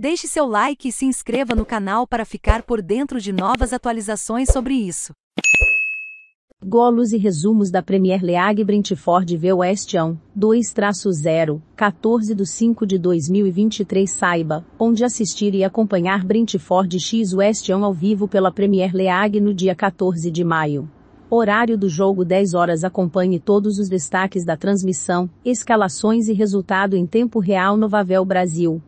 Deixe seu like e se inscreva no canal para ficar por dentro de novas atualizações sobre isso. Golos e resumos da Premier League Brentford v West Ham, 2-0, 14 de 5 de 2023 Saiba, onde assistir e acompanhar Brentford x West Ham ao vivo pela Premier League no dia 14 de maio. Horário do jogo 10 horas Acompanhe todos os destaques da transmissão, escalações e resultado em tempo real no Vavel Brasil.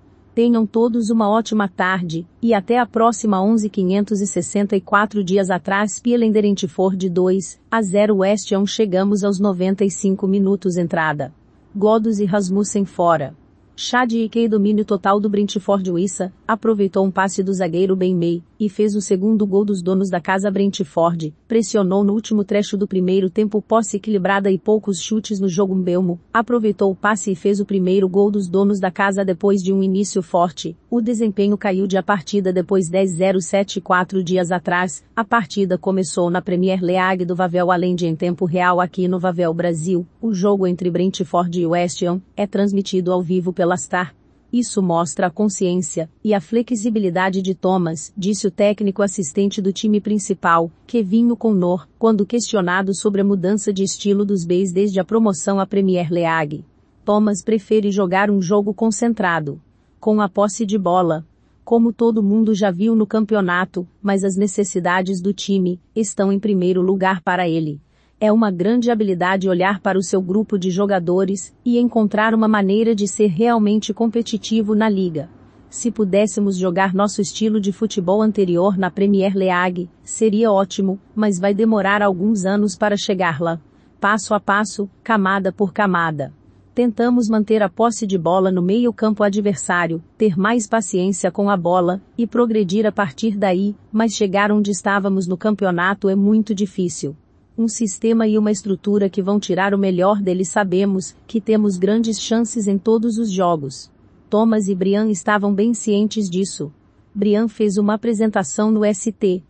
Tenham todos uma ótima tarde, e até a próxima 11.564 dias atrás Pielenderente Ford 2, a 0 West 1 chegamos aos 95 minutos entrada. Godos e Rasmussen fora. Chad e Key domínio total do Brentford Wissa, aproveitou um passe do zagueiro Ben May e fez o segundo gol dos donos da casa Brentford, pressionou no último trecho do primeiro tempo posse equilibrada e poucos chutes no jogo Belmo. aproveitou o passe e fez o primeiro gol dos donos da casa depois de um início forte. O desempenho caiu de a partida depois 10-0-7 quatro dias atrás. A partida começou na Premier League do Vavel além de em tempo real aqui no Vavel Brasil. O jogo entre Brentford e West Ham é transmitido ao vivo pela Star isso mostra a consciência e a flexibilidade de Thomas, disse o técnico assistente do time principal, Kevin O'Connor, quando questionado sobre a mudança de estilo dos Bays desde a promoção à Premier League. Thomas prefere jogar um jogo concentrado, com a posse de bola, como todo mundo já viu no campeonato, mas as necessidades do time estão em primeiro lugar para ele. É uma grande habilidade olhar para o seu grupo de jogadores e encontrar uma maneira de ser realmente competitivo na liga. Se pudéssemos jogar nosso estilo de futebol anterior na Premier League, seria ótimo, mas vai demorar alguns anos para chegar lá. Passo a passo, camada por camada. Tentamos manter a posse de bola no meio-campo adversário, ter mais paciência com a bola e progredir a partir daí, mas chegar onde estávamos no campeonato é muito difícil um sistema e uma estrutura que vão tirar o melhor dele. Sabemos que temos grandes chances em todos os jogos. Thomas e Brian estavam bem cientes disso. Brian fez uma apresentação no ST,